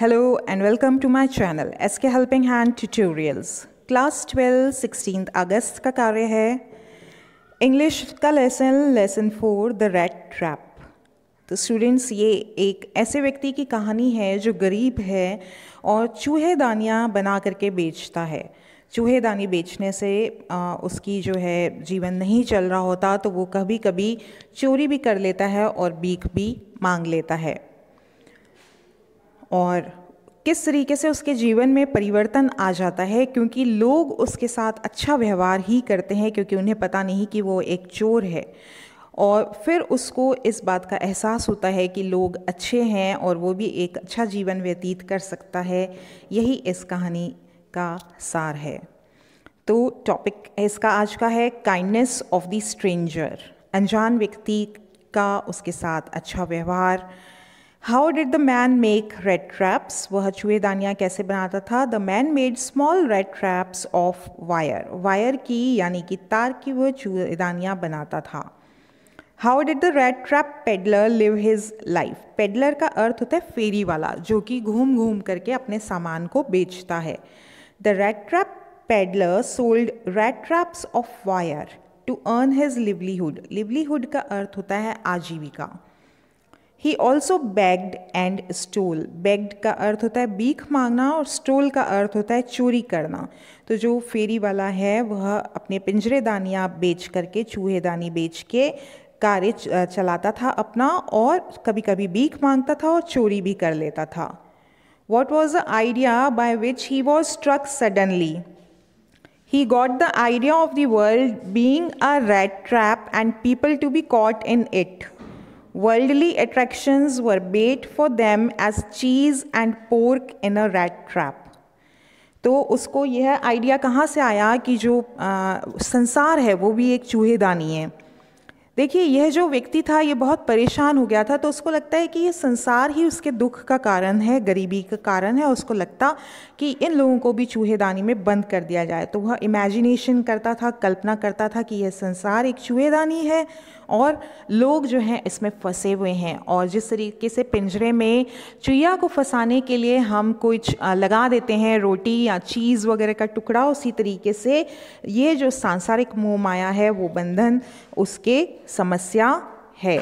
Hello and welcome to my channel SK Helping Hand Tutorials. Class 12 16 अगस्त का कार्य है इंग्लिश का lesson lesson four the rat trap तो स्टूडेंट्स ये एक ऐसे व्यक्ति की कहानी है जो गरीब है और चूहे दानियाँ बना करके बेचता है चूहे दानी बेचने से आ, उसकी जो है जीवन नहीं चल रहा होता तो वो कभी कभी चोरी भी कर लेता है और बीख भी मांग लेता है और किस तरीके से उसके जीवन में परिवर्तन आ जाता है क्योंकि लोग उसके साथ अच्छा व्यवहार ही करते हैं क्योंकि उन्हें पता नहीं कि वो एक चोर है और फिर उसको इस बात का एहसास होता है कि लोग अच्छे हैं और वो भी एक अच्छा जीवन व्यतीत कर सकता है यही इस कहानी का सार है तो टॉपिक इसका आज का है काइंडनेस ऑफ द स्ट्रेंजर अनजान व्यक्ति का उसके साथ अच्छा व्यवहार how did the man make rat traps वह चूहेदानियाँ कैसे बनाता था the man made small rat traps of wire wire की यानी कि तार की वह चूहेदानियाँ बनाता था how did the rat trap peddler live his life peddler का अर्थ होता है फेरी वाला जो कि घूम घूम करके अपने सामान को बेचता है the rat trap peddler sold rat traps of wire to earn his livelihood livelihood का अर्थ होता है आजीविका he also begged and stole begged का अर्थ होता है बीख मांगना और स्टोल का अर्थ होता है चोरी करना तो जो फेरी वाला है वह अपने पिंजरे दानियाँ बेच करके चूहेदानी बेच के कार्य चलाता था अपना और कभी कभी बीख मांगता था और चोरी भी कर लेता था what was the idea by which he was struck suddenly he got the idea of the world being a rat trap and people to be caught in it Worldly attractions were bait for them as cheese and pork in a rat trap. तो उसको यह idea कहाँ से आया कि जो आ, संसार है वो भी एक चूहेदानी है देखिए यह जो व्यक्ति था ये बहुत परेशान हो गया था तो उसको लगता है कि ये संसार ही उसके दुख का कारण है गरीबी का कारण है उसको लगता कि इन लोगों को भी चूहेदानी में बंद कर दिया जाए तो वह इमेजिनेशन करता था कल्पना करता था कि यह संसार एक चूहेदानी है और लोग जो हैं इसमें फंसे हुए हैं और जिस तरीके से पिंजरे में चूया को फंसाने के लिए हम कुछ लगा देते हैं रोटी या चीज़ वगैरह का टुकड़ा उसी तरीके से ये जो सांसारिक मोह माया है वो बंधन उसके समस्या है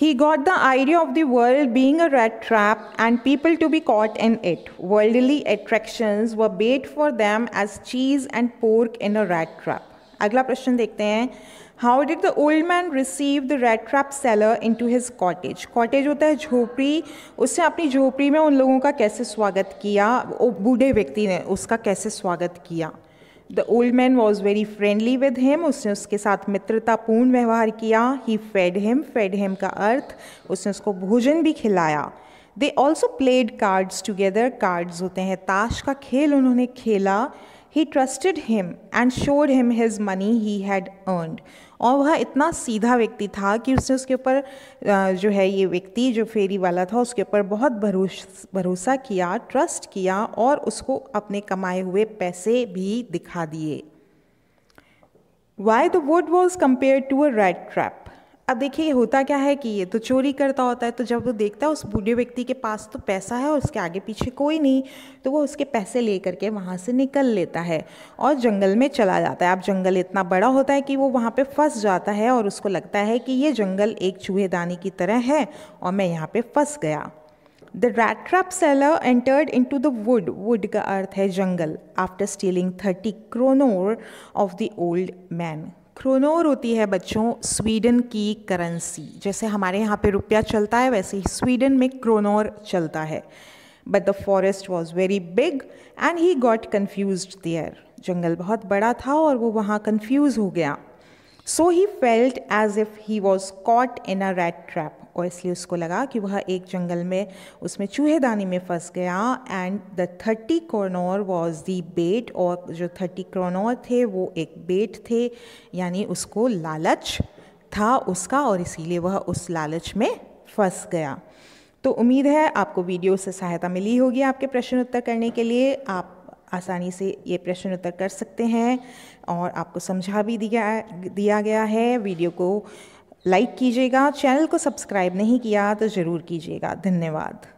he got the idea of the world being a rat trap and people to be caught in it worldly attraction were bait for them as cheese and pork in a rat trap अगला प्रश्न देखते हैं how did the old man receive the rat trap seller into his cottage cottage होता है झोपड़ी उसने अपनी झोपड़ी में उन लोगों का कैसे स्वागत किया वो बूढ़े व्यक्ति ने उसका कैसे स्वागत किया the old man was very friendly with him उसने उसके साथ मित्रतापूर्ण व्यवहार किया he fed him fed him का अर्थ उसने उसको भोजन भी खिलाया they also played cards together cards होते हैं ताश का खेल उन्होंने खेला he trusted him and showed him his money he had earned और वह इतना सीधा व्यक्ति था कि उसने उसके ऊपर जो है ये व्यक्ति जो फेरी वाला था उसके ऊपर बहुत भरोस भरोसा किया ट्रस्ट किया और उसको अपने कमाए हुए पैसे भी दिखा दिए why the wood was compare to a rat trap अब देखिए ये होता क्या है कि ये तो चोरी करता होता है तो जब वो देखता है उस बूढ़े व्यक्ति के पास तो पैसा है और उसके आगे पीछे कोई नहीं तो वो उसके पैसे ले करके वहाँ से निकल लेता है और जंगल में चला जाता है अब जंगल इतना बड़ा होता है कि वो वहाँ पे फंस जाता है और उसको लगता है कि ये जंगल एक चूहेदानी की तरह है और मैं यहाँ पर फंस गया the rat trap seller entered into the wood wood का अर्थ है जंगल after stealing thirty kronor of the old man kronor होती है बच्चों स्वीडन की करेंसी जैसे हमारे यहाँ पे रुपया चलता है वैसे ही स्वीडन में क्रोनोर चलता है but the forest was very big and he got confuse there जंगल बहुत बड़ा था और वो वहाँ कन्फ्यूज़ हो गया so he felt as if he was caught in a rat trap और इसलिए उसको लगा कि वह एक जंगल में उसमें चूहेदानी में फंस गया and the thirty kronor was the bait और जो थर्टी क्रोनोर थे वो एक बेट थे यानी उसको लालच था उसका और इसीलिए वह उस लालच में फंस गया तो उम्मीद है आपको वीडियो से सहायता मिली होगी आपके प्रश्न उत्तर करने के लिए आप आसानी से ये प्रश्न उत्तर कर सकते हैं और आपको समझा भी दिया दिया गया है वीडियो को लाइक कीजिएगा चैनल को सब्सक्राइब नहीं किया तो ज़रूर कीजिएगा धन्यवाद